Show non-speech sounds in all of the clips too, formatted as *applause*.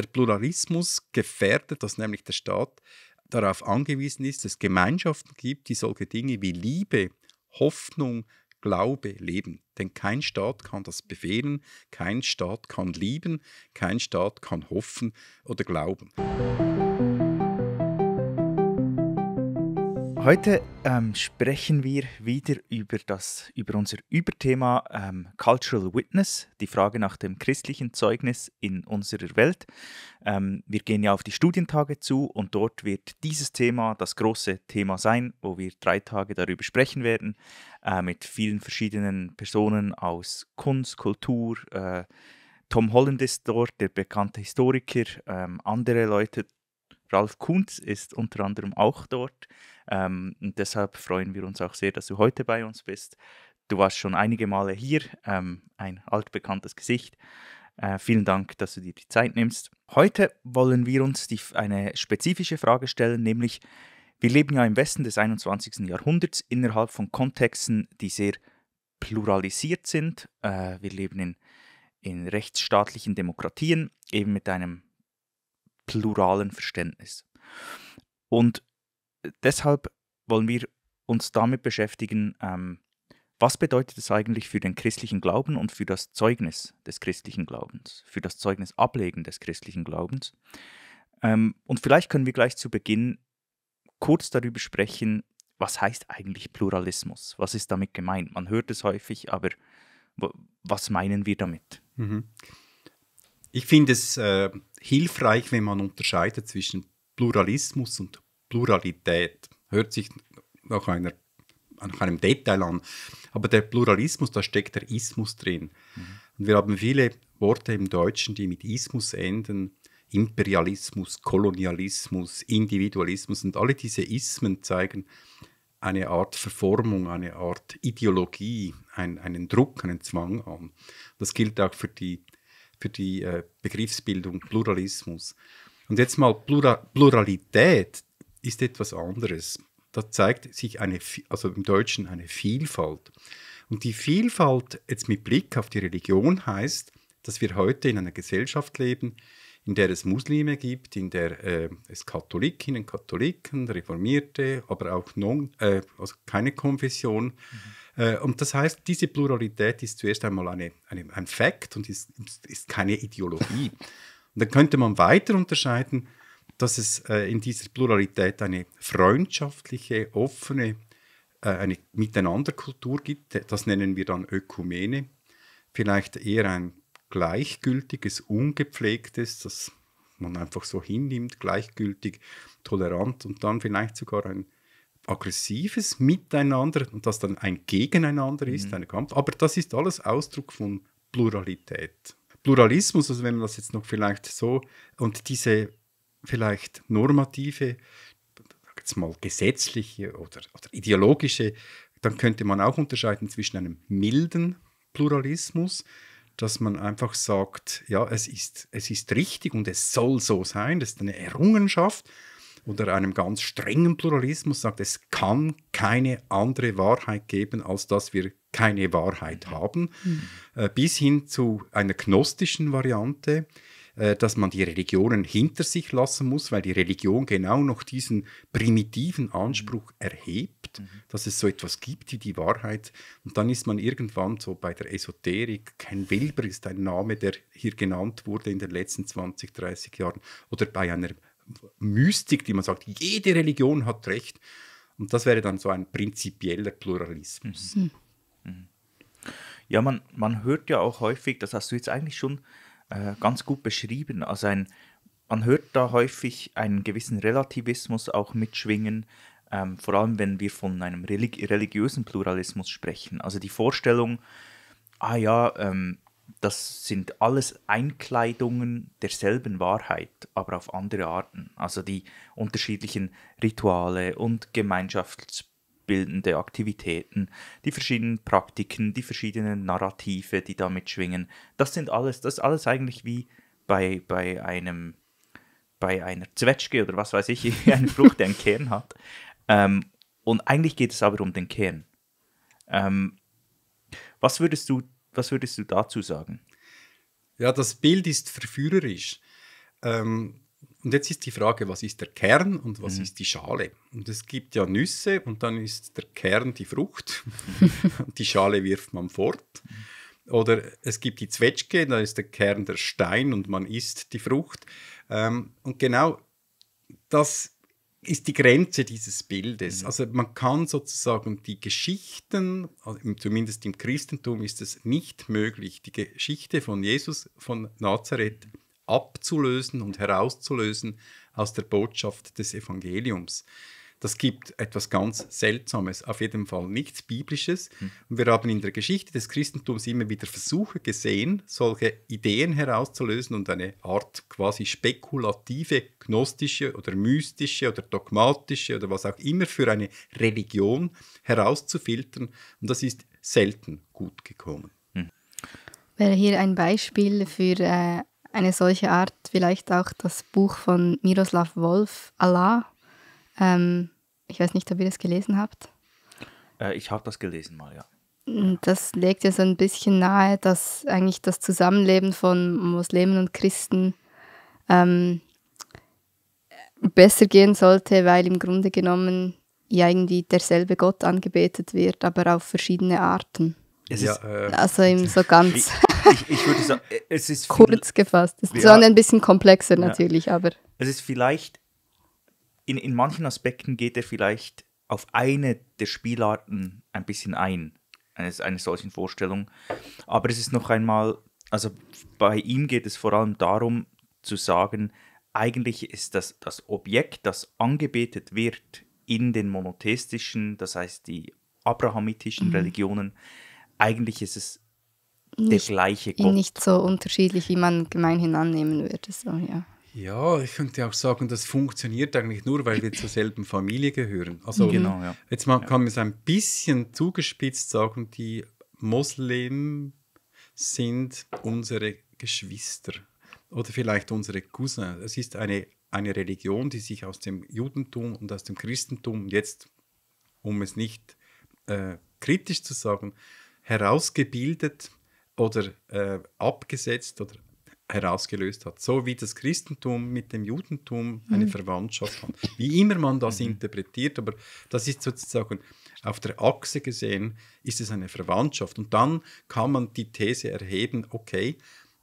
Der Pluralismus gefährdet, dass nämlich der Staat darauf angewiesen ist, dass es Gemeinschaften gibt, die solche Dinge wie Liebe, Hoffnung, Glaube leben. Denn kein Staat kann das befehlen, kein Staat kann lieben, kein Staat kann hoffen oder glauben. Heute ähm, sprechen wir wieder über, das, über unser Überthema ähm, Cultural Witness, die Frage nach dem christlichen Zeugnis in unserer Welt. Ähm, wir gehen ja auf die Studientage zu und dort wird dieses Thema das große Thema sein, wo wir drei Tage darüber sprechen werden, äh, mit vielen verschiedenen Personen aus Kunst, Kultur, äh, Tom Holland ist dort, der bekannte Historiker, ähm, andere Leute Ralf Kunz ist unter anderem auch dort. Ähm, und deshalb freuen wir uns auch sehr, dass du heute bei uns bist. Du warst schon einige Male hier, ähm, ein altbekanntes Gesicht. Äh, vielen Dank, dass du dir die Zeit nimmst. Heute wollen wir uns die, eine spezifische Frage stellen, nämlich wir leben ja im Westen des 21. Jahrhunderts innerhalb von Kontexten, die sehr pluralisiert sind. Äh, wir leben in, in rechtsstaatlichen Demokratien, eben mit einem pluralen Verständnis. Und deshalb wollen wir uns damit beschäftigen, ähm, was bedeutet es eigentlich für den christlichen Glauben und für das Zeugnis des christlichen Glaubens, für das Zeugnis ablegen des christlichen Glaubens? Ähm, und vielleicht können wir gleich zu Beginn kurz darüber sprechen, was heißt eigentlich Pluralismus? Was ist damit gemeint? Man hört es häufig, aber was meinen wir damit? Mhm. Ich finde es äh, hilfreich, wenn man unterscheidet zwischen Pluralismus und Pluralität. Hört sich nach, einer, nach einem Detail an. Aber der Pluralismus, da steckt der Ismus drin. Mhm. Und wir haben viele Worte im Deutschen, die mit Ismus enden. Imperialismus, Kolonialismus, Individualismus und alle diese Ismen zeigen eine Art Verformung, eine Art Ideologie, ein, einen Druck, einen Zwang an. Das gilt auch für die, für die äh, Begriffsbildung Pluralismus. Und jetzt mal Plura Pluralität, ist etwas anderes. Da zeigt sich eine, also im Deutschen eine Vielfalt. Und die Vielfalt jetzt mit Blick auf die Religion heißt, dass wir heute in einer Gesellschaft leben, in der es Muslime gibt, in der äh, es Katholikinnen, Katholiken, Reformierte, aber auch non, äh, also keine Konfession. Mhm. Äh, und das heißt, diese Pluralität ist zuerst einmal eine, eine ein Fakt und ist, ist keine Ideologie. *laughs* und dann könnte man weiter unterscheiden, dass es äh, in dieser Pluralität eine freundschaftliche, offene, äh, eine Miteinanderkultur gibt. Das nennen wir dann Ökumene. Vielleicht eher ein gleichgültiges, ungepflegtes, das man einfach so hinnimmt, gleichgültig, tolerant und dann vielleicht sogar ein aggressives Miteinander und das dann ein Gegeneinander ist, mhm. ein Kampf. Aber das ist alles Ausdruck von Pluralität. Pluralismus, also wenn man das jetzt noch vielleicht so, und diese vielleicht normative, jetzt mal gesetzliche oder, oder ideologische, dann könnte man auch unterscheiden zwischen einem milden Pluralismus, dass man einfach sagt, ja, es ist, es ist richtig und es soll so sein, das ist eine Errungenschaft, oder einem ganz strengen Pluralismus sagt, es kann keine andere Wahrheit geben, als dass wir keine Wahrheit mhm. haben, mhm. Äh, bis hin zu einer gnostischen Variante, äh, dass man die Religionen hinter sich lassen muss, weil die Religion genau noch diesen primitiven Anspruch erhebt, mhm. dass es so etwas gibt wie die Wahrheit. Und dann ist man irgendwann so bei der Esoterik, Ken Wilber ist ein Name, der hier genannt wurde in den letzten 20, 30 Jahren, oder bei einer Mystik, die man sagt, jede Religion hat Recht. Und das wäre dann so ein prinzipieller Pluralismus. Mhm. Mhm. Ja, man, man hört ja auch häufig, das hast du jetzt eigentlich schon äh, ganz gut beschrieben. Also ein, man hört da häufig einen gewissen Relativismus auch mitschwingen, ähm, vor allem wenn wir von einem religi religiösen Pluralismus sprechen. Also die Vorstellung, ah ja, ähm, das sind alles Einkleidungen derselben Wahrheit, aber auf andere Arten. Also die unterschiedlichen Rituale und Gemeinschafts bildende Aktivitäten, die verschiedenen Praktiken, die verschiedenen Narrative, die damit schwingen. Das sind alles, das ist alles eigentlich wie bei, bei einem bei einer Zwetschge oder was weiß ich, *laughs* eine Frucht, die einen Kern hat. Ähm, und eigentlich geht es aber um den Kern. Ähm, was, würdest du, was würdest du dazu sagen? Ja, das Bild ist verführerisch. Ähm, und jetzt ist die Frage, was ist der Kern und was mhm. ist die Schale? Und es gibt ja Nüsse und dann ist der Kern die Frucht und *laughs* die Schale wirft man fort. Oder es gibt die Zwetschge, da ist der Kern der Stein und man isst die Frucht. Ähm, und genau das ist die Grenze dieses Bildes. Mhm. Also man kann sozusagen die Geschichten, also zumindest im Christentum ist es nicht möglich, die Geschichte von Jesus von Nazareth abzulösen und herauszulösen aus der Botschaft des Evangeliums. Das gibt etwas ganz Seltsames, auf jeden Fall nichts Biblisches. Hm. Und wir haben in der Geschichte des Christentums immer wieder Versuche gesehen, solche Ideen herauszulösen und eine Art quasi spekulative, gnostische oder mystische oder dogmatische oder was auch immer für eine Religion herauszufiltern. Und das ist selten gut gekommen. Hm. Wäre hier ein Beispiel für äh, eine solche Art vielleicht auch das Buch von Miroslav Wolf, Allah. Ähm, ich weiß nicht, ob ihr das gelesen habt. Äh, ich habe das gelesen mal, ja. Mm, das legt ja so ein bisschen nahe, dass eigentlich das Zusammenleben von Muslimen und Christen ähm, besser gehen sollte, weil im Grunde genommen ja irgendwie derselbe Gott angebetet wird, aber auf verschiedene Arten. Ja, äh, also im *laughs* so ganz ich, ich würde sagen, äh, es ist. Kurz gefasst. Es ja, ein bisschen komplexer natürlich, ja. aber. Es ist vielleicht, in, in manchen Aspekten geht er vielleicht auf eine der Spielarten ein bisschen ein, eines, einer solchen Vorstellung. Aber es ist noch einmal, also bei ihm geht es vor allem darum, zu sagen, eigentlich ist das, das Objekt, das angebetet wird in den monotheistischen, das heißt die abrahamitischen mhm. Religionen, eigentlich ist es nicht, der gleiche Gott. Nicht so unterschiedlich, wie man gemeinhin annehmen würde. So, ja. Ja, ich könnte auch sagen, das funktioniert eigentlich nur, weil wir zur selben Familie gehören. Also mhm. genau, ja. jetzt mal, kann man es ein bisschen zugespitzt sagen, die Moslem sind unsere Geschwister oder vielleicht unsere Cousins. Es ist eine, eine Religion, die sich aus dem Judentum und aus dem Christentum jetzt, um es nicht äh, kritisch zu sagen, herausgebildet hat oder äh, abgesetzt oder herausgelöst hat. So wie das Christentum mit dem Judentum eine mhm. Verwandtschaft hat. Wie immer man das mhm. interpretiert, aber das ist sozusagen auf der Achse gesehen, ist es eine Verwandtschaft. Und dann kann man die These erheben, okay,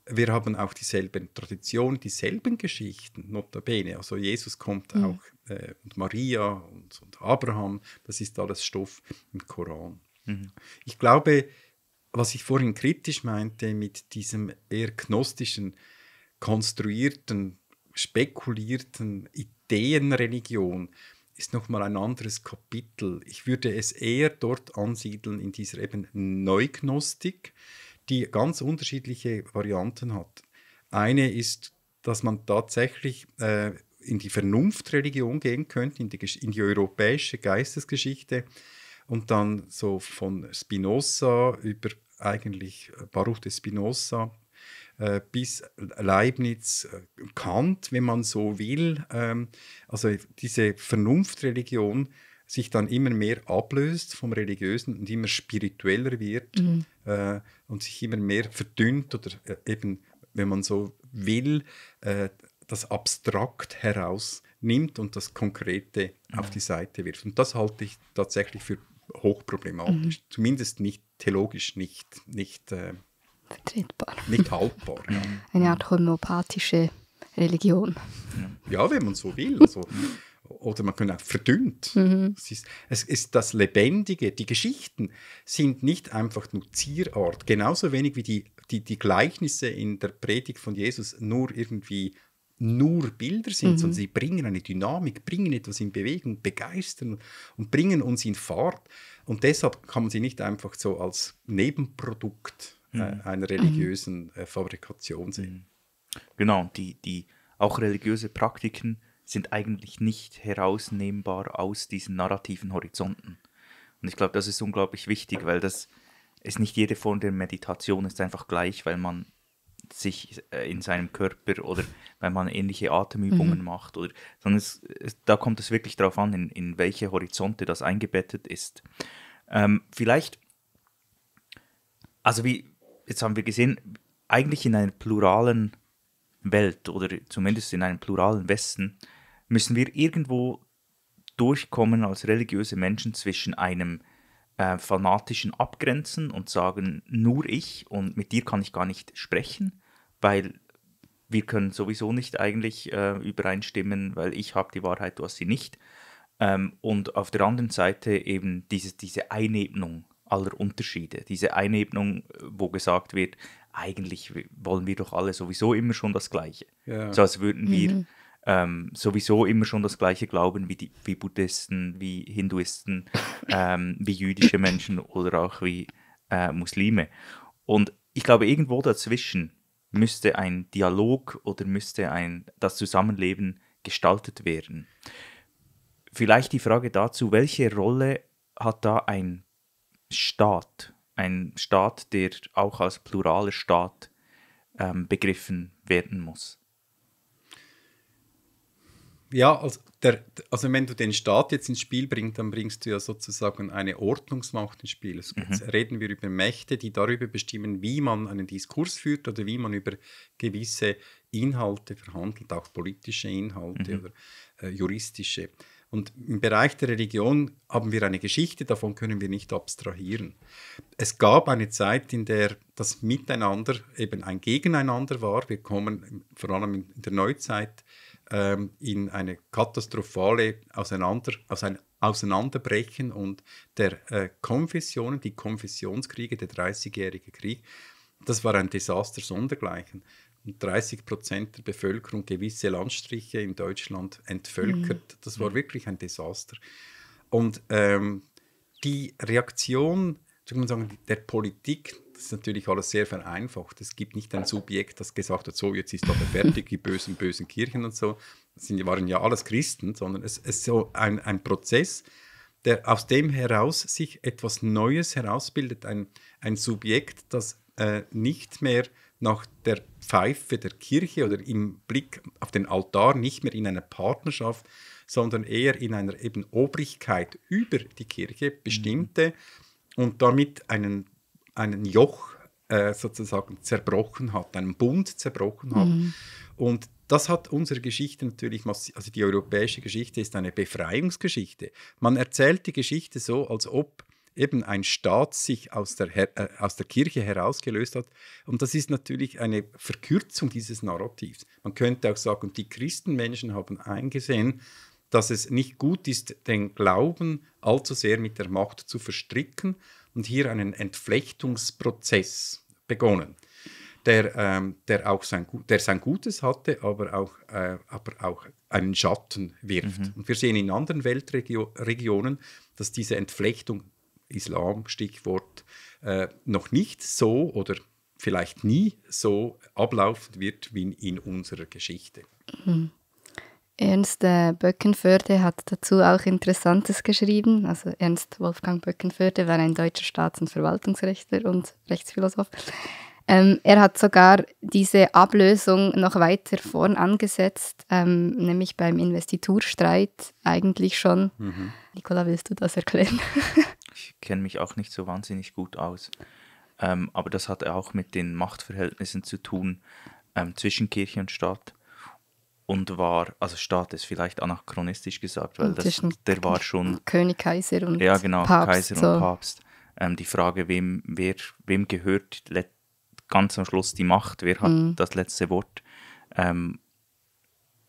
wir haben auch dieselben Traditionen, dieselben Geschichten, notabene. Also Jesus kommt mhm. auch äh, und Maria und, und, Abraham, das ist alles Stoff im Koran. Mhm. Ich glaube, was ich vorhin kritisch meinte mit diesem eher gnostischen, konstruierten, spekulierten Ideenreligion, ist nochmal ein anderes Kapitel. Ich würde es eher dort ansiedeln in dieser eben Neugnostik, die ganz unterschiedliche Varianten hat. Eine ist, dass man tatsächlich äh, in die Vernunftreligion gehen könnte, in die, in die europäische Geistesgeschichte und dann so von Spinoza über eigentlich äh, Baruch de Spinoza äh, bis Leibniz äh, Kant, wenn man so will, ähm, also diese Vernunftreligion sich dann immer mehr ablöst vom Religiösen und immer spiritueller wird mhm. und sich immer mehr verdünnt oder eben, wenn man so will, das Abstrakt herausnimmt und das Konkrete mhm. auf die Seite wirft. Und das halte ich tatsächlich für hochproblematisch, mhm. zumindest nicht theologisch nicht, nicht, äh, Vertretbar. nicht haltbar. Ja. Eine Art homöopathische Religion. Ja, wenn man so will. Also, oder man könnte auch verdünnt. Mhm. Es, ist, es, ist, das Lebendige. Die Geschichten sind nicht einfach nur Zierart, genauso wenig wie die, die, die Gleichnisse in der Predigt von Jesus nur irgendwie nur Bilder sind, mhm. sondern sie bringen eine Dynamik, bringen etwas in Bewegung, begeistern und bringen uns in Fahrt. Und deshalb kann man sie nicht einfach so als Nebenprodukt äh, mhm. äh, einer religiösen äh, Fabrikation sehen. Mhm. Genau, die, die auch religiöse Praktiken sind eigentlich nicht herausnehmbar aus diesen narrativen Horizonten. Und ich glaube, das ist unglaublich wichtig, weil das ist nicht jede Form der Meditation ist einfach gleich, weil man sich äh, in seinem Körper oder wenn man ähnliche Atemübungen mhm. macht, oder, sondern es, es, da kommt es wirklich darauf an, in, in welche Horizonte das eingebettet ist. Ähm, vielleicht, also wie, jetzt haben wir gesehen, eigentlich in einer pluralen Welt oder zumindest in einem pluralen Westen müssen wir irgendwo durchkommen als religiöse Menschen zwischen einem äh, fanatischen Abgrenzen und sagen, nur ich und mit dir kann ich gar nicht sprechen, weil wir können sowieso nicht eigentlich äh, übereinstimmen, weil ich habe die Wahrheit, du hast sie nicht. Ähm, und auf der anderen Seite eben dieses, diese Einebnung aller Unterschiede, diese Einebnung, äh, wo gesagt wird, eigentlich wollen wir doch alle sowieso immer schon das Gleiche. Ja. So als würden wir mhm ähm, sowieso immer schon das gleiche glauben wie, die, wie Buddhisten, wie Hinduisten, *laughs* ähm, wie jüdische Menschen oder auch wie äh, Muslime. Und ich glaube, irgendwo dazwischen müsste ein Dialog oder müsste ein, das Zusammenleben gestaltet werden. Vielleicht die Frage dazu, welche Rolle hat da ein Staat, ein Staat, der auch als pluraler Staat ähm, begriffen werden muss? Ja, also, der, also, wenn du den Staat jetzt ins Spiel bringst, dann bringst du ja sozusagen eine Ordnungsmacht ins Spiel. Jetzt mhm. reden wir über Mächte, die darüber bestimmen, wie man einen Diskurs führt oder wie man über gewisse Inhalte verhandelt, auch politische Inhalte mhm. oder äh, juristische. Und im Bereich der Religion haben wir eine Geschichte, davon können wir nicht abstrahieren. Es gab eine Zeit, in der das Miteinander eben ein Gegeneinander war. Wir kommen vor allem in der Neuzeit ähm, in eine katastrophale Auseinander, also ein Auseinanderbrechen und der äh, Konfessionen, die Konfessionskriege, der 30-jährige Krieg, das war ein Desaster sondergleichen. 30 Prozent der Bevölkerung gewisse Landstriche in Deutschland entvölkert. Mhm. Das war wirklich ein Desaster. Und ähm, die Reaktion, sagen, der Politik das ist natürlich alles sehr vereinfacht. Es gibt nicht ein Subjekt, das gesagt hat, so jetzt ist aber fertig, die bösen, bösen Kirchen und so. Das sind, waren ja alles Christen, sondern es ist so ein, ein Prozess, der aus dem heraus sich etwas Neues herausbildet, ein, ein Subjekt, das äh, nicht mehr nach der Pfeife der Kirche oder im Blick auf den Altar, nicht mehr in einer Partnerschaft, sondern eher in einer eben Obrigkeit über die Kirche bestimmte mhm. und damit einen einen Joch äh, sozusagen zerbrochen hat, einen Bund zerbrochen hat. Mhm. Und das hat unsere Geschichte natürlich also die europäische Geschichte ist eine Befreiungsgeschichte. Man erzählt die Geschichte so, als ob eben ein Staat sich aus der, äh, aus der Kirche herausgelöst hat. Und das ist natürlich eine Verkürzung dieses Narrativs. Man könnte auch sagen, die Christenmenschen haben eingesehen, dass es nicht gut ist, den Glauben allzu sehr mit der Macht zu verstricken, und hier einen Entflechtungsprozess begonnen, der, ähm, der, auch sein, der sein Gutes hatte, aber auch, äh, aber auch einen Schatten wirft. Mhm. Und wir sehen in anderen Weltregionen, dass diese Entflechtung, Islam, Stichwort, äh, noch nicht so oder vielleicht nie so ablaufen wird wie in unserer Geschichte. Mhm. Ernst äh, Böckenförde hat dazu auch Interessantes geschrieben. Also Ernst Wolfgang Böckenförde war ein deutscher Staats- und Verwaltungsrechter und Rechtsphilosoph. Ähm, er hat sogar diese Ablösung noch weiter vorn angesetzt, ähm, nämlich beim Investiturstreit eigentlich schon. Mhm. Nicola, willst du das erklären? *laughs* ich kenne mich auch nicht so wahnsinnig gut aus, ähm, aber das hat auch mit den Machtverhältnissen zu tun ähm, zwischen Kirche und Staat und war, also Staat ist vielleicht anachronistisch gesagt, weil das, der war schon König, Kaiser und Papst. ja genau Papst, Kaiser so. und Papst. Ähm, die Frage, wem wer, wem gehört ganz am Schluss die Macht, wer hat mhm. das letzte Wort? Ähm,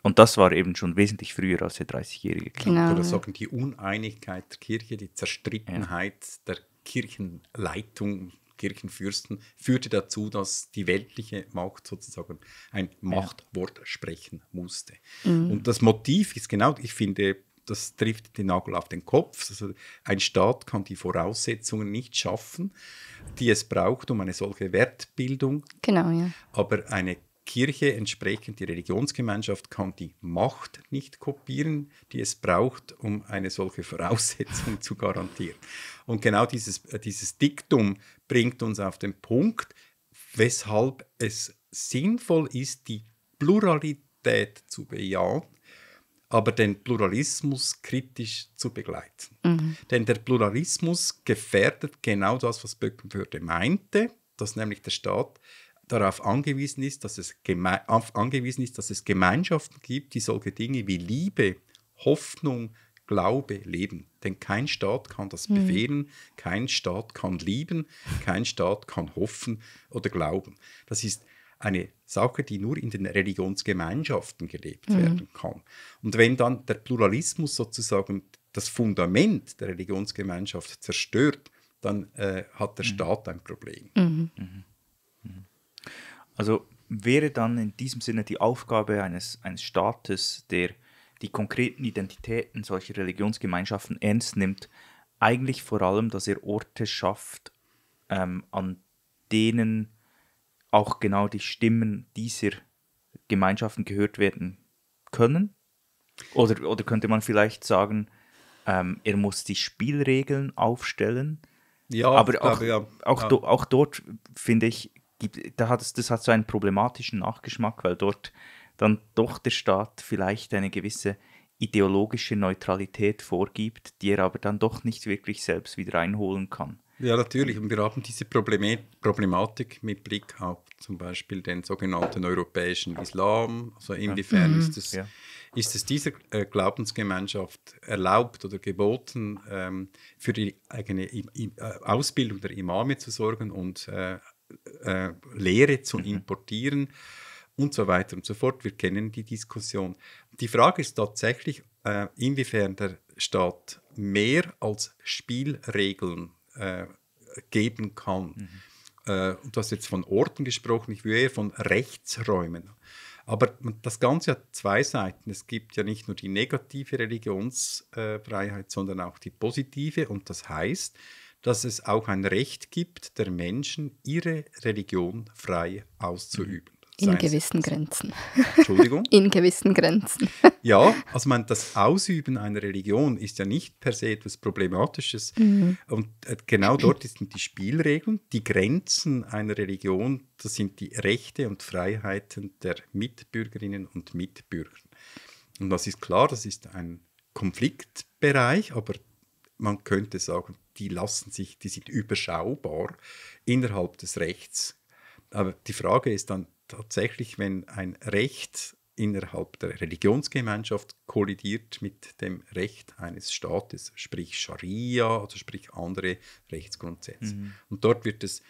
und das war eben schon wesentlich früher als der 30-jährige Krieg. Genau. Ich würde sagen, die Uneinigkeit der Kirche, die Zerstrittenheit ja. der Kirchenleitung, Kirchenfürsten führte dazu, dass die weltliche Macht sozusagen ein Machtwort sprechen musste. Mhm. Und das Motiv ist genau, ich finde, das trifft den Nagel auf den Kopf. Also ein Staat kann die Voraussetzungen nicht schaffen, die es braucht, um eine solche Wertbildung. Genau, ja. Aber eine Kirche entsprechend, die Religionsgemeinschaft kann die Macht nicht kopieren, die es braucht, um eine solche Voraussetzung *laughs* zu garantieren. Und genau dieses, äh, dieses Diktum bringt uns auf den Punkt, weshalb es sinnvoll ist, die Pluralität zu bejahen, aber den Pluralismus kritisch zu begleiten. Mhm. Denn der Pluralismus gefährdet genau das, was Böckenförde meinte, dass nämlich der Staat darauf angewiesen ist, dass es, angewiesen ist, dass es Gemeinschaften gibt, die solche Dinge wie Liebe, Hoffnung, Glaube leben. Denn kein Staat kann das mhm. bewähren, kein Staat kann lieben, kein Staat kann hoffen oder glauben. Das ist eine Sache, die nur in den Religionsgemeinschaften gelebt mhm. werden kann. Und wenn dann der Pluralismus sozusagen das Fundament der Religionsgemeinschaft zerstört, dann äh, hat der mhm. Staat ein Problem. Mhm. Mhm. Also wäre dann in diesem Sinne die Aufgabe eines, eines Staates, der die konkreten Identitäten solcher Religionsgemeinschaften ernst nimmt, eigentlich vor allem, dass er Orte schafft, ähm, an denen auch genau die Stimmen dieser Gemeinschaften gehört werden können? Oder, oder könnte man vielleicht sagen, ähm, er muss die Spielregeln aufstellen? Ja, aber auch, glaube, ja. Auch, ja. Do, auch dort finde ich, gibt, da hat es, das hat so einen problematischen Nachgeschmack, weil dort dann doch der Staat vielleicht eine gewisse ideologische Neutralität vorgibt, die er aber dann doch nicht wirklich selbst wieder einholen kann. Ja, natürlich. Und wir haben diese Probleme Problematik mit Blick auf zum Beispiel den sogenannten europäischen Islam. Also inwiefern ja. Mhm. ist, es, ja. ist es dieser äh, Glaubensgemeinschaft erlaubt oder geboten, ähm, für die eigene I I äh, Ausbildung der Imame zu sorgen und äh, äh, Lehre zu mhm. importieren und so weiter und so fort. Wir kennen die Diskussion. Die Frage ist tatsächlich, äh, inwiefern der Staat mehr als Spielregeln äh, geben kann. Mhm. Äh, und du hast jetzt von Orten gesprochen, ich will eher von Rechtsräumen. Aber das Ganze hat zwei Seiten. Es gibt ja nicht nur die negative Religionsfreiheit, sondern auch die positive. Und das heißt, dass es auch ein Recht gibt, der Menschen ihre Religion frei auszuüben. In Sein's gewissen Grenzen. Entschuldigung? *laughs* In gewissen Grenzen. *laughs* ja, also man, das Ausüben einer Religion ist ja nicht per se etwas Problematisches. Mhm. Und äh, genau dort sind die Spielregeln, die Grenzen einer Religion, das sind die Rechte und Freiheiten der Mitbürgerinnen und Mitbürger. Und das ist klar, das ist ein Konfliktbereich, aber man könnte sagen, die lassen sich, die sind überschaubar innerhalb des Rechts. Aber die Frage ist dann tatsächlich, wenn ein Recht innerhalb der Religionsgemeinschaft kollidiert mit dem Recht eines Staates, sprich Scharia, also sprich andere Rechtsgrundsätze. Mhm. Und dort wird es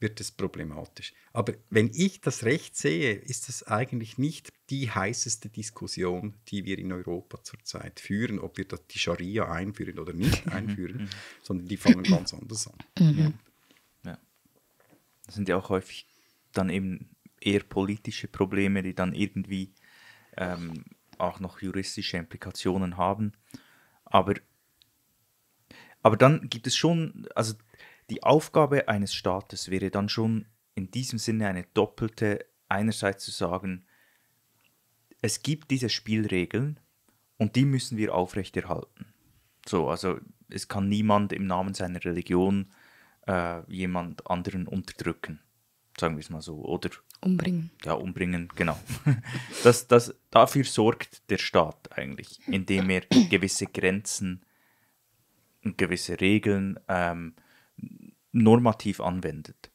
wird es problematisch. Aber wenn ich das recht sehe, ist das eigentlich nicht die heißeste Diskussion, die wir in Europa zurzeit führen, ob wir die Scharia einführen oder nicht *laughs* mhm, einführen, mhm. sondern die fangen ganz anders an. *laughs* Mhm. Ja. ja. Das sind ja auch häufig dann eben eher politische Probleme, die dann irgendwie ähm, auch noch juristische Implikationen haben. Aber, aber dann gibt es schon, also die Aufgabe eines Staates wäre dann schon in diesem Sinne eine doppelte, einerseits zu sagen, es gibt diese Spielregeln und die müssen wir aufrechterhalten. So, also es kann niemand im Namen seiner Religion äh, jemand anderen unterdrücken, sagen wir es mal so, oder? Umbringen. Ja, umbringen, genau. *laughs* das, das, dafür sorgt der Staat eigentlich, indem er gewisse Grenzen und gewisse Regeln ähm, normativ anwendet.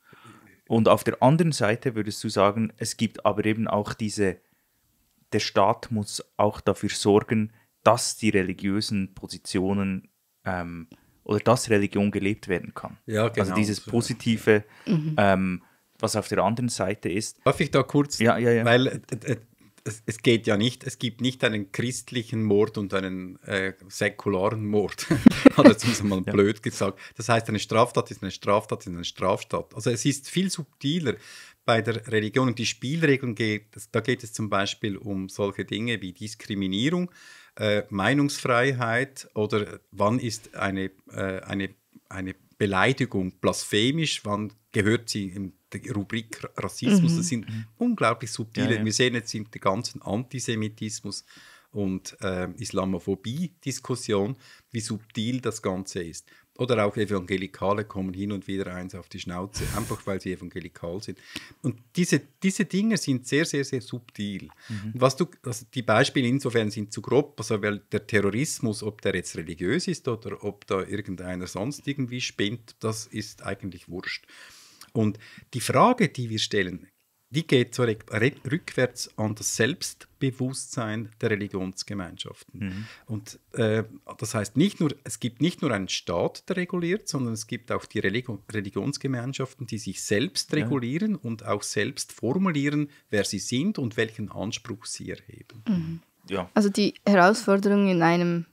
Und auf der anderen Seite würdest du sagen, es gibt aber eben auch diese, der Staat muss auch dafür sorgen, dass die religiösen Positionen ähm, oder dass Religion gelebt werden kann. Ja, also genau. Also dieses positive, mhm. ähm, was auf der anderen Seite ist. Darf ich da kurz, ja, ja, ja. weil äh, äh, es, es, geht ja nicht, es gibt nicht einen christlichen Mord und einen äh, säkularen Mord, *laughs* hat er zumindest mal ja. blöd gesagt. Das heißt, eine Straftat ist eine Straftat, ist eine Straftat. Also es ist viel subtiler bei der Religion und die Spielregeln geht, da geht es zum Beispiel um solche Dinge wie Diskriminierung, äh, Meinungsfreiheit oder wann ist eine, äh, eine, eine Beleidigung blasphemisch, wann gehört sie im der Rubrik Rassismus. Mhm. Das sind mhm. unglaublich subtile. Ja, ja. Wir sehen jetzt den ganzen Antisemitismus und äh, Islamophobie-Diskussion, wie subtil das Ganze ist. Oder auch Evangelikale kommen hin und wieder eins auf die Schnauze, einfach weil sie evangelikal sind. Und diese, diese Dinge sind sehr, sehr, sehr subtil. Mhm. Was du, also die Beispiele insofern sind zu grob, also weil der Terrorismus, ob der jetzt religiös ist oder ob da irgendeiner sonst irgendwie spinnt, das ist eigentlich wurscht. Und die Frage, die wir stellen, die geht so rückwärts an das Selbstbewusstsein der Religionsgemeinschaften. Mhm. Und äh, das heißt, nicht nur, es gibt nicht nur einen Staat, der reguliert, sondern es gibt auch die Religi Religionsgemeinschaften, die sich selbst regulieren und auch selbst formulieren, wer sie sind und welchen Anspruch sie erheben. Mhm. Ja. Also die Herausforderung in einem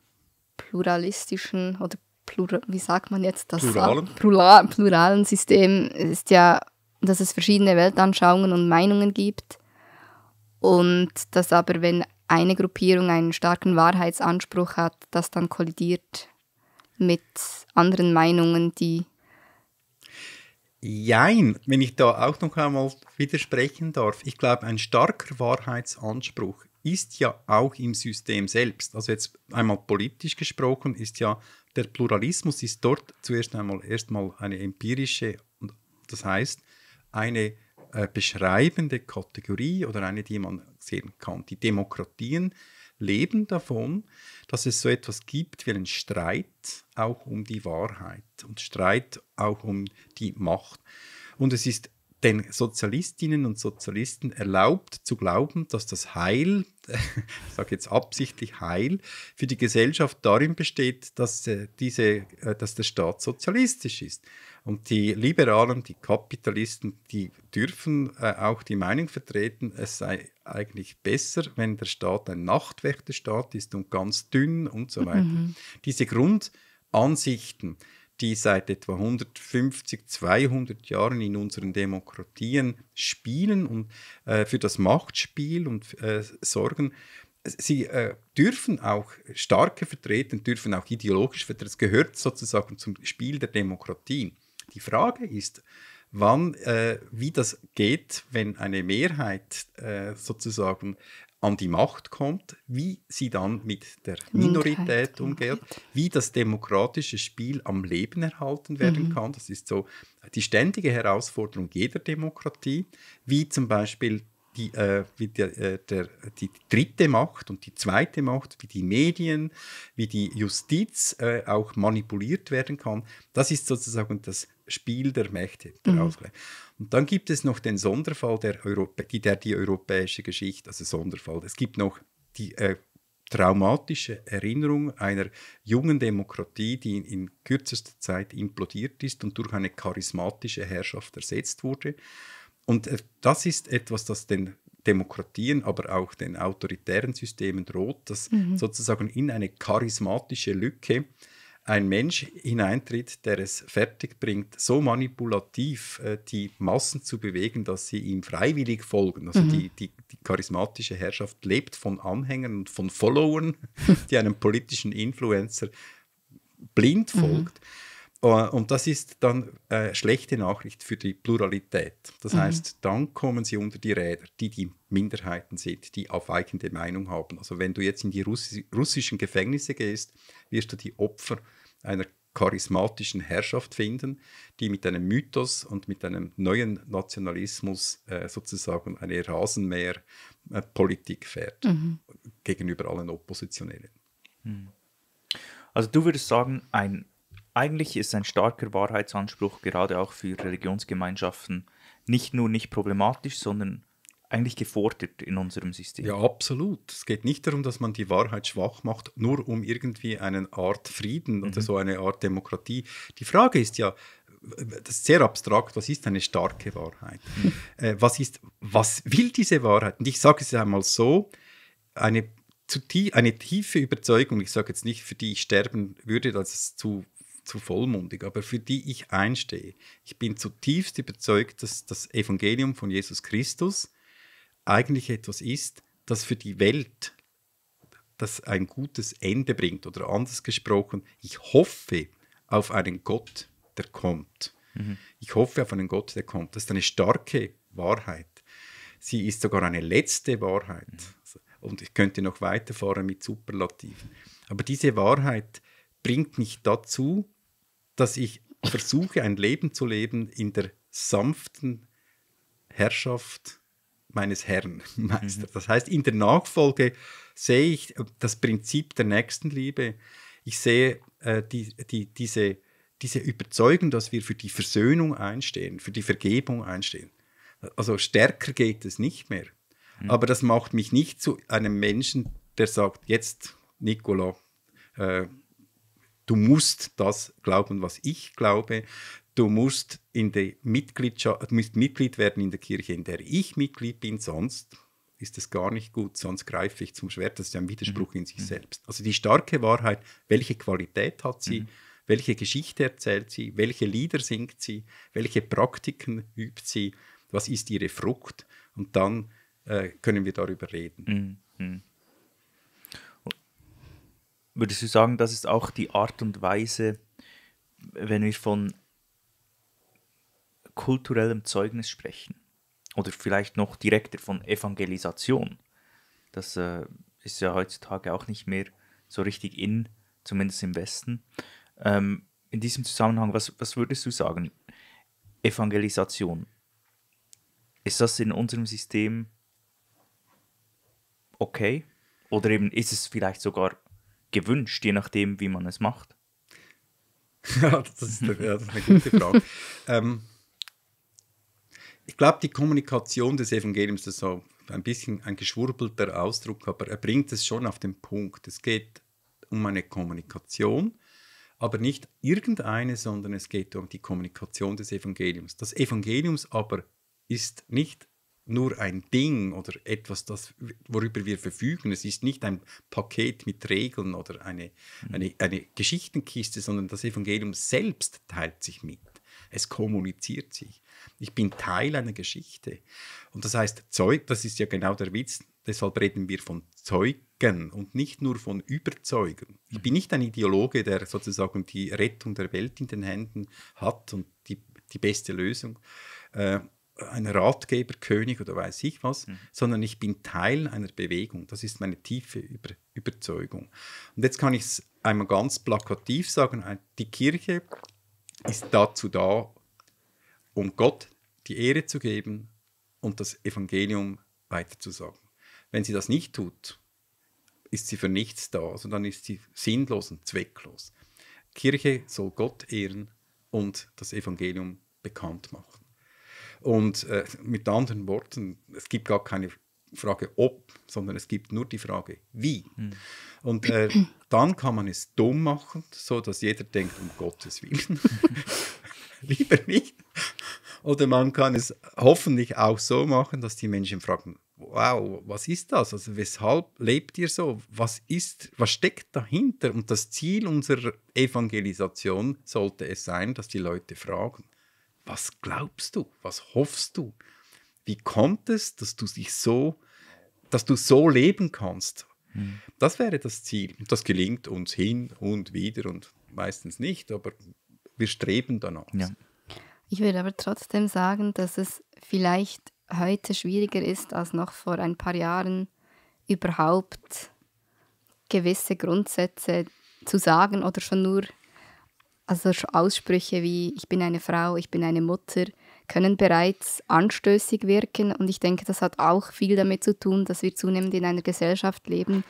pluralistischen oder Plural, wie sagt man jetzt das? Pluralen. Plural, pluralen System ist ja, dass es verschiedene Weltanschauungen und Meinungen gibt und dass aber, wenn eine Gruppierung einen starken Wahrheitsanspruch hat, das dann kollidiert mit anderen Meinungen, die Jein, wenn ich da auch noch einmal widersprechen darf. Ich glaube, ein starker Wahrheitsanspruch ist ja auch im System selbst. Also jetzt einmal politisch gesprochen, ist ja der Pluralismus ist dort zuerst einmal erstmal eine empirische, das heißt eine äh, beschreibende Kategorie oder eine, die man sehen kann. Die Demokratien leben davon, dass es so etwas gibt wie einen Streit auch um die Wahrheit und Streit auch um die Macht. Und es ist den Sozialistinnen und Sozialisten erlaubt zu glauben, dass das Heil, ich *laughs* sage jetzt absichtlich Heil, für die Gesellschaft darin besteht, dass, äh, diese, äh, dass der Staat sozialistisch ist. Und die Liberalen, die Kapitalisten, die dürfen äh, auch die Meinung vertreten, es sei eigentlich besser, wenn der Staat ein Nachtwächterstaat ist und ganz dünn und so weiter. Mhm. Diese Grundansichten, Ansichten, die seit etwa 150, 200 Jahren in unseren Demokratien spielen und äh, für das Machtspiel und äh, sorgen. Sie äh, dürfen auch starke Vertreter, dürfen auch ideologisch vertreten. Das gehört sozusagen zum Spiel der Demokratie. Die Frage ist, wann, äh, wie das geht, wenn eine Mehrheit äh, sozusagen an die Macht kommt, wie sie dann mit der Minorität umgeht, wie das demokratische Spiel am Leben erhalten werden mhm. kann. Das ist so die ständige Herausforderung jeder Demokratie, wie zum Beispiel die, äh, wie der, äh, der, die dritte Macht und die zweite Macht, wie die Medien, wie die Justiz äh, auch manipuliert werden kann. Das ist sozusagen das Spiel der Mächte, der mhm. Und dann gibt es noch den Sonderfall der, Europa, die, der die europäische Geschichte, also Sonderfall. Es gibt noch die äh, traumatische Erinnerung einer jungen Demokratie, die in, in kürzester Zeit implodiert ist und durch eine charismatische Herrschaft ersetzt wurde. Und äh, das ist etwas, das den Demokratien, aber auch den autoritären Systemen droht, dass mhm. sozusagen in eine charismatische Lücke ein Mensch hineintritt, der es fertigbringt, so manipulativ äh, die Massen zu bewegen, dass sie ihm freiwillig folgen. Also mhm. die, die, die, charismatische Herrschaft lebt von Anhängern und von Followern, *laughs* die einem politischen Influencer blind mhm. folgt. Mhm. Äh, und das ist dann eine schlechte Nachricht für die Pluralität. Das mhm. heißt, dann kommen sie unter die Räder, die die Minderheiten sind, die aufweichende Meinung haben. Also wenn du jetzt in die Russi russischen Gefängnisse gehst, wirst du die Opfer einer charismatischen Herrschaft finden, die mit einem Mythos und mit einem neuen Nationalismus äh, sozusagen eine Rasenmäherpolitik fährt mhm. gegenüber allen Oppositionellen. Hm. Also du würdest sagen, ein eigentlich ist ein starker Wahrheitsanspruch gerade auch für Religionsgemeinschaften nicht nur nicht problematisch, sondern eigentlich gefordert in unserem System. Ja, absolut. Es geht nicht darum, dass man die Wahrheit schwach macht, nur um irgendwie eine Art Frieden mhm. oder so eine Art Demokratie. Die Frage ist ja, das ist sehr abstrakt, was ist eine starke Wahrheit? Mhm. Äh, was, ist, was will diese Wahrheit? Und ich sage es einmal so, eine, eine tiefe Überzeugung, ich sage jetzt nicht, für die ich sterben würde, dass es zu zu vollmundig, aber für die ich einstehe. Ich bin zutiefst überzeugt, dass das Evangelium von Jesus Christus eigentlich etwas ist, das für die Welt das ein gutes Ende bringt. Oder anders gesprochen, ich hoffe auf einen Gott, der kommt. Mhm. Ich hoffe auf einen Gott, der kommt. Das ist eine starke Wahrheit. Sie ist sogar eine letzte Wahrheit. Mhm. Also, und ich könnte noch weiterfahren mit Superlativen. Aber diese Wahrheit bringt mich dazu, dass ich versuche, ein Leben zu leben in der sanften Herrschaft meines Herrn, *laughs* Meister. Mhm. Das heißt, in der Nachfolge sehe ich das Prinzip der Nächstenliebe. Ich sehe äh, die, die, diese, diese Überzeugung, dass wir für die Versöhnung einstehen, für die Vergebung einstehen. Also stärker geht es nicht mehr. Mhm. Aber das macht mich nicht zu einem Menschen, der sagt, jetzt, Nicola, äh, Du musst das glauben, was ich glaube. Du musst, in die Mitgliedschaft, musst Mitglied werden in der Kirche, in der ich Mitglied bin, sonst ist das gar nicht gut, sonst greife ich zum Schwert. Das ist ja ein Widerspruch mhm. in sich mhm. selbst. Also die starke Wahrheit, welche Qualität hat sie? Mhm. Welche Geschichte erzählt sie? Welche Lieder singt sie? Welche Praktiken übt sie? Was ist ihre Frucht? Und dann äh, können wir darüber reden. Mhm. mhm. Würdest du sagen, das ist auch die Art und Weise, wenn wir von kulturellem Zeugnis sprechen? Oder vielleicht noch direkter von Evangelisation. Das äh, ist ja heutzutage auch nicht mehr so richtig in, zumindest im Westen. Ähm, in diesem Zusammenhang, was, was würdest du sagen? Evangelisation. Ist das in unserem System okay? Oder eben ist es vielleicht sogar gewünscht, je nachdem, wie man es macht? *laughs* ja, das ist, ja, das ist eine gute Frage. *laughs* ähm, ich glaube, die Kommunikation des Evangeliums ist so ein bisschen ein geschwurbelter Ausdruck, aber er bringt es schon auf den Punkt. Es geht um eine Kommunikation, aber nicht irgendeine, sondern es geht um die Kommunikation des Evangeliums. Das Evangelium aber ist nicht nur ein Ding oder etwas, das, worüber wir verfügen. Es ist nicht ein Paket mit Regeln oder eine, mhm. eine, eine Geschichtenkiste, sondern das Evangelium selbst teilt sich mit. Es kommuniziert sich. Ich bin Teil einer Geschichte. Und das heißt, Zeug, das ist ja genau der Witz, deshalb reden wir von Zeugen und nicht nur von Überzeugen. Ich bin nicht ein Ideologe, der sozusagen die Rettung der Welt in den Händen hat und die, die beste Lösung. Äh, ein Ratgeberkönig oder weiß ich was, mhm. sondern ich bin Teil einer Bewegung. Das ist meine tiefe Über Überzeugung. Und jetzt kann ich es einmal ganz plakativ sagen, äh, die Kirche ist dazu da, um Gott die Ehre zu geben und das Evangelium weiterzusagen. Wenn sie das nicht tut, ist sie für nichts da, sondern also ist sie sinnlos und zwecklos. Kirche soll Gott ehren und das Evangelium bekannt machen. Und äh, mit anderen Worten, es gibt gar keine Frage ob, sondern es gibt nur die Frage wie. Hm. Und äh, dann kann man es dumm machen, so dass jeder denkt, um Gottes Willen, *laughs* lieber nicht. Oder man kann es hoffentlich auch so machen, dass die Menschen fragen, wow, was ist das? Also weshalb lebt ihr so? Was ist, was steckt dahinter? Und das Ziel unserer Evangelisation sollte es sein, dass die Leute fragen. Was glaubst du? Was hoffst du? Wie kommt es, dass du dich so, dass du so leben kannst? Mhm. Das wäre das Ziel. Das gelingt uns hin und wieder und meistens nicht, aber wir streben danach. Ja. Ich würde aber trotzdem sagen, dass es vielleicht heute schwieriger ist als noch vor ein paar Jahren überhaupt gewisse Grundsätze zu sagen oder schon nur also Aussprüche wie ich bin eine Frau, ich bin eine Mutter können bereits anstößig wirken und ich denke, das hat auch viel damit zu tun, dass wir zunehmend in einer Gesellschaft leben,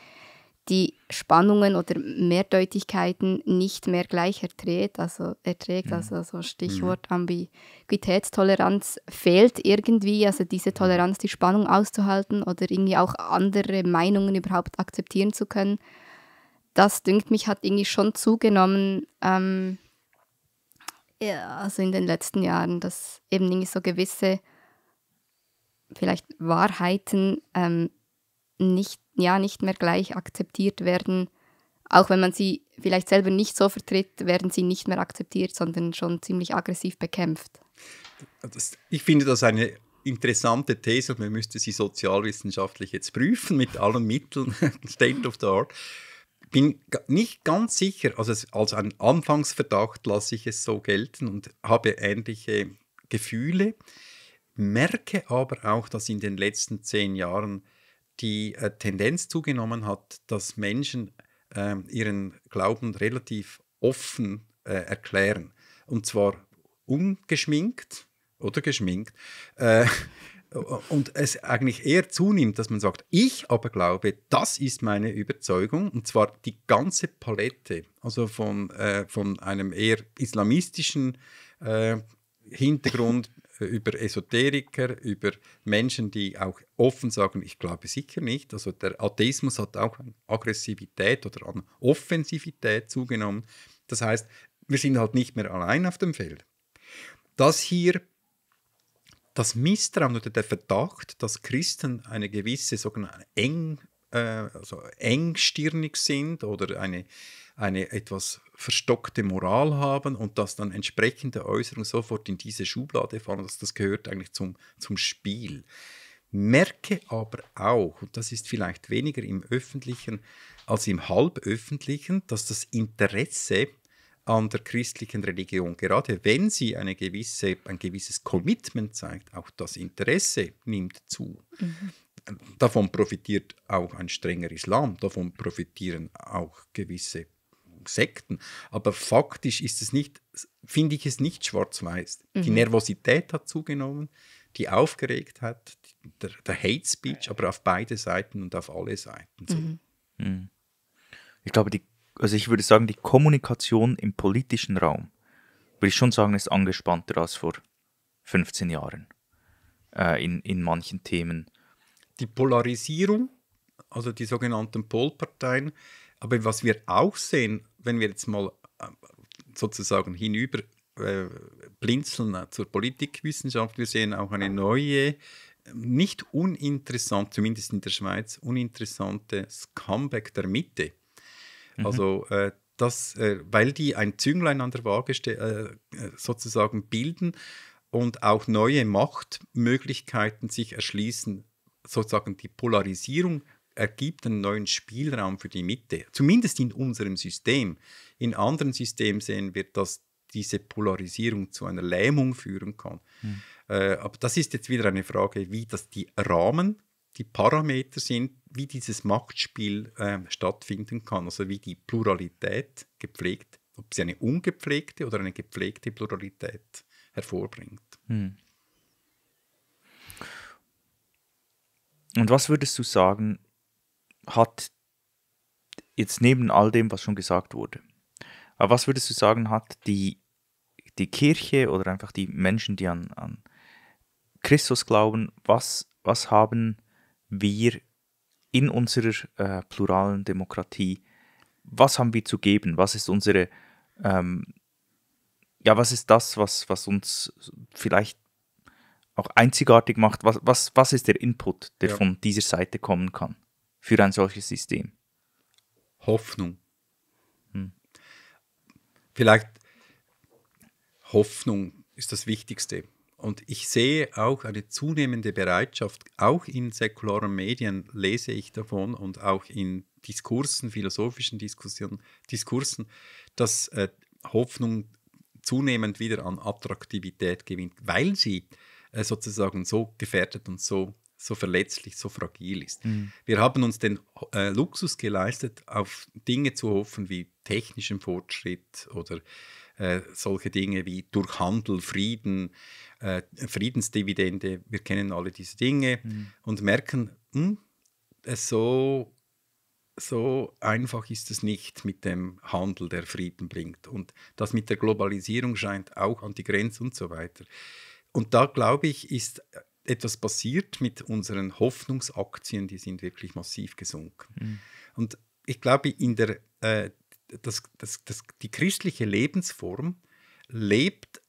die Spannungen oder Mehrdeutigkeiten nicht mehr gleich erträgt, also erträgt, mhm. also so mhm. Stichwort Ambiguitätstoleranz fehlt irgendwie, also diese mhm. Toleranz, die Spannung auszuhalten oder irgendwie auch andere Meinungen überhaupt akzeptieren zu können. Das dünkt mich hat irgendwie schon zugenommen. Ähm, ja, also in den letzten Jahren, dass eben irgendwie so gewisse vielleicht Wahrheiten ähm, nicht, ja, nicht mehr gleich akzeptiert werden. Auch wenn man sie vielleicht selber nicht so vertritt, werden sie nicht mehr akzeptiert, sondern schon ziemlich aggressiv bekämpft. Das, ich finde das eine interessante These und man müsste sie sozialwissenschaftlich jetzt prüfen mit allen Mitteln, *laughs* State of the Art bin nicht ganz sicher, also als ein Anfangsverdacht lasse ich es so gelten und habe ähnliche Gefühle, merke aber auch, dass in den letzten zehn Jahren die äh, Tendenz zugenommen hat, dass Menschen äh, ihren Glauben relativ offen äh, erklären. Und zwar ungeschminkt oder geschminkt. Äh, und es eigentlich eher zunimmt, dass man sagt, ich aber glaube, das ist meine Überzeugung und zwar die ganze Palette, also von, äh, von einem eher islamistischen äh, Hintergrund äh, über Esoteriker, über Menschen, die auch offen sagen, ich glaube sicher nicht. Also der Atheismus hat auch an Aggressivität oder an Offensivität zugenommen. Das heißt, wir sind halt nicht mehr allein auf dem Feld. Das hier das Misstrauen oder der Verdacht, dass Christen eine gewisse sogenannte eng, äh, also engstirnig sind oder eine, eine etwas verstockte Moral haben und dass dann entsprechende Äußerungen sofort in diese Schublade fallen, dass das gehört eigentlich zum, zum Spiel. Merke aber auch, und das ist vielleicht weniger im öffentlichen als im halböffentlichen, dass das Interesse an der christlichen Religion, gerade wenn sie eine gewisse, ein gewisses Commitment zeigt, auch das Interesse nimmt zu. Mhm. Davon profitiert auch ein strenger Islam, davon profitieren auch gewisse Sekten. Aber faktisch ist es nicht, finde ich es nicht schwarz-weiß. Mhm. Die Nervosität hat zugenommen, die Aufgeregtheit, der, der Hate Speech, aber auf beide Seiten und auf alle Seiten. So. Mhm. mhm. Ich glaube, die also ich würde sagen, die Kommunikation im politischen Raum, würde ich schon sagen, ist angespannter als vor 15 Jahren äh, in, in manchen Themen. Die Polarisierung, also die sogenannten Polparteien, aber was wir auch sehen, wenn wir jetzt mal äh, sozusagen hinüber äh, blinzeln äh, zur Politikwissenschaft, wir sehen auch eine neue nicht uninteressante, zumindest in der Schweiz, uninteressantes Comeback der Mitte. Also, mhm. Also äh, das, äh, weil die ein Zünglein an der Waage äh, sozusagen bilden und auch neue Machtmöglichkeiten sich erschließen, sozusagen die Polarisierung ergibt einen neuen Spielraum für die Mitte, zumindest in unserem System. In anderen Systemen sehen wir, dass diese Polarisierung zu einer Lähmung führen kann. Mhm. Äh, aber das ist jetzt wieder eine Frage, wie das die Rahmen, die Parameter sind, wie dieses Machtspiel äh, stattfinden kann, also wie die Pluralität gepflegt, ob sie eine ungepflegte oder eine gepflegte Pluralität hervorbringt. Hm. Und was würdest du sagen, hat jetzt neben all dem, was schon gesagt wurde, aber was würdest du sagen, hat die, die Kirche oder einfach die Menschen, die an, an Christus glauben, was, was haben wir in unserer äh, pluralen Demokratie, was haben wir zu geben? Was ist unsere, ähm, ja, was ist das, was, was uns vielleicht auch einzigartig macht? Was, was, was ist der Input, der ja. von dieser Seite kommen kann für ein solches System? Hoffnung. Hm. Vielleicht Hoffnung ist das Wichtigste und ich sehe auch eine zunehmende Bereitschaft, auch in säkularen Medien lese ich davon und auch in Diskursen, philosophischen Diskussionen, Diskursen, dass äh, Hoffnung zunehmend wieder an Attraktivität gewinnt, weil sie äh, sozusagen so gefährdet und so, so verletzlich, so fragil ist. Mhm. Wir haben uns den äh, Luxus geleistet, auf Dinge zu hoffen wie technischen Fortschritt oder äh, solche Dinge wie durch Handel, Frieden, äh, Friedensdividende, wir kennen alle diese Dinge mhm. und merken, mh, hm, äh, so, so einfach ist es nicht mit dem Handel, der Frieden bringt. Und das mit der Globalisierung scheint auch an die Grenze und so weiter. Und da glaube ich, ist etwas passiert mit unseren Hoffnungsaktien, die sind wirklich massiv gesunken. Mhm. Und ich glaube, in der äh, das, das, das, die christliche Lebensform lebt,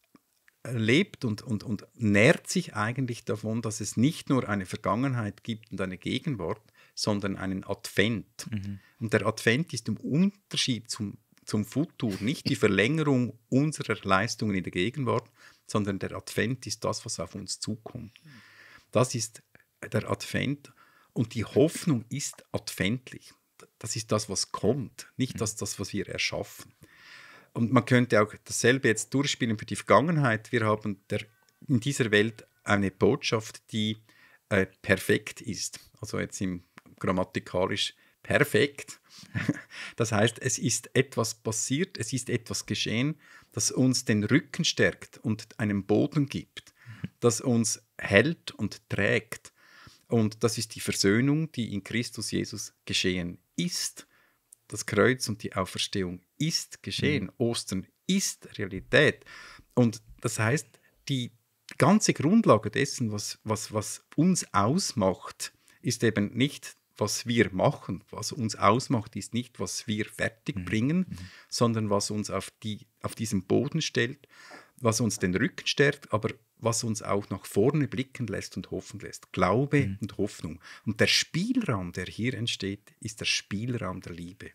lebt und, und, und nährt sich eigentlich davon, dass es nicht nur eine Vergangenheit gibt und eine Gegenwart, sondern einen Advent. Mhm. Und der Advent ist im Unterschied zum, zum Futur nicht die *laughs* Verlängerung unserer Leistungen in der Gegenwart, sondern der Advent ist das, was auf uns zukommt. Das ist der Advent und die Hoffnung ist adventlich das ist das, was kommt, nicht mhm. das, das, was wir erschaffen. Und man könnte auch dasselbe jetzt durchspielen für die Vergangenheit. Wir haben der, in dieser Welt eine Botschaft, die äh, perfekt ist. Also jetzt im grammatikalisch perfekt. *laughs* Das heißt, es ist etwas passiert, es ist etwas geschehen, das uns den Rücken stärkt und einen Boden gibt, mhm. das uns hält und trägt. Und das ist die Versöhnung, die in Christus Jesus geschehen ist, das Kreuz und die Auferstehung ist geschehen. Mhm. Ostern ist Realität. Und das heißt, die ganze Grundlage dessen, was, was, was uns ausmacht, ist eben nicht, was wir machen. Was uns ausmacht, ist nicht, was wir fertigbringen, mhm. mhm. sondern was uns auf, die, auf diesen Boden stellt, was uns den Rücken stärkt, aber was uns auch nach vorne blicken lässt und hoffen lässt. Glaube mhm. und Hoffnung. Und der Spielraum, der hier entsteht, ist der Spielraum der Liebe.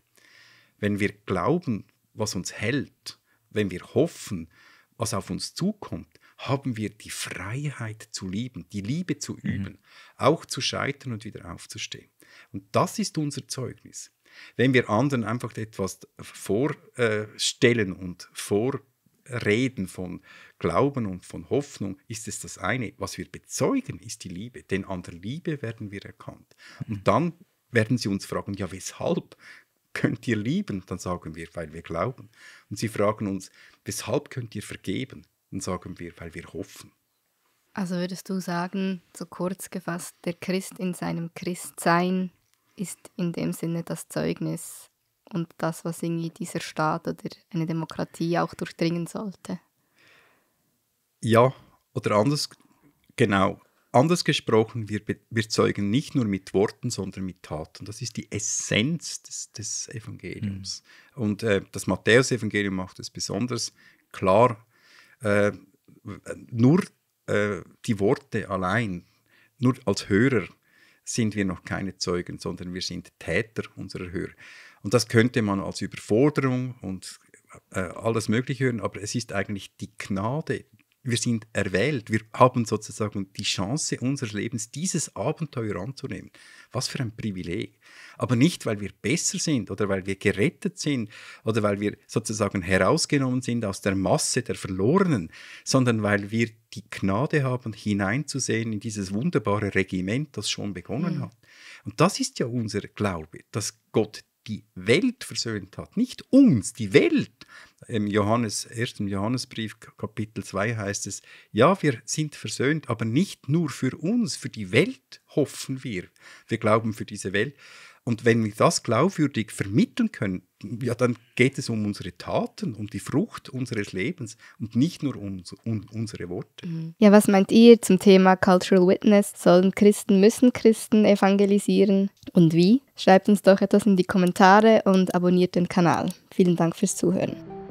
Wenn wir glauben, was uns hält, wenn wir hoffen, was auf uns zukommt, haben wir die Freiheit zu lieben, die Liebe zu mhm. üben, mhm. auch zu scheitern und wieder aufzustehen. Und das ist unser Zeugnis. Wenn wir anderen einfach etwas vorstellen äh, und vorbereiten, Reden von Glauben und von Hoffnung ist es das eine. Was wir bezeugen, ist die Liebe. Denn an der Liebe werden wir erkannt. Und dann werden sie uns fragen, ja, weshalb könnt ihr lieben? Dann sagen wir, weil wir glauben. Und sie fragen uns, weshalb könnt ihr vergeben? Dann sagen wir, weil wir hoffen. Also würdest du sagen, so kurz gefasst, der Christ in seinem Christsein ist in dem Sinne das Zeugnis und das, was irgendwie dieser Staat oder eine Demokratie auch durchdringen sollte. Ja, oder anders, genau, anders gesprochen, wir, wir zeugen nicht nur mit Worten, sondern mit Taten. Das ist die Essenz des, des Evangeliums. Mhm. Und äh, das Matthäusevangelium macht es besonders klar. Äh, nur äh, die Worte allein, nur als Hörer sind wir noch keine Zeugen, sondern wir sind Täter unserer Hörer. Und das könnte man als Überforderung und äh, alles Mögliche hören, aber es ist eigentlich die Gnade, wir sind erwählt, wir haben sozusagen die Chance unseres Lebens, dieses Abenteuer anzunehmen. Was für ein Privileg. Aber nicht, weil wir besser sind oder weil wir gerettet sind oder weil wir sozusagen herausgenommen sind aus der Masse der Verlorenen, sondern weil wir die Gnade haben, hineinzusehen in dieses wunderbare Regiment, das schon begonnen mhm. hat. Und das ist ja unser Glaube, dass Gott die Welt versöhnt hat, nicht uns, die Welt. Im Johannes, 1. Johannesbrief Kapitel 2 heißt es, ja, wir sind versöhnt, aber nicht nur für uns, für die Welt hoffen wir. Wir glauben für diese Welt. Und wenn wir das glaubwürdig vermitteln können, ja, dann geht es um unsere Taten, um die Frucht unseres Lebens und nicht nur um, um unsere Worte. Mhm. Ja, was meint ihr zum Thema Cultural Witness? Sollen Christen, müssen Christen evangelisieren und wie? Schreibt uns doch etwas in die Kommentare und abonniert den Kanal. Vielen Dank fürs Zuhören.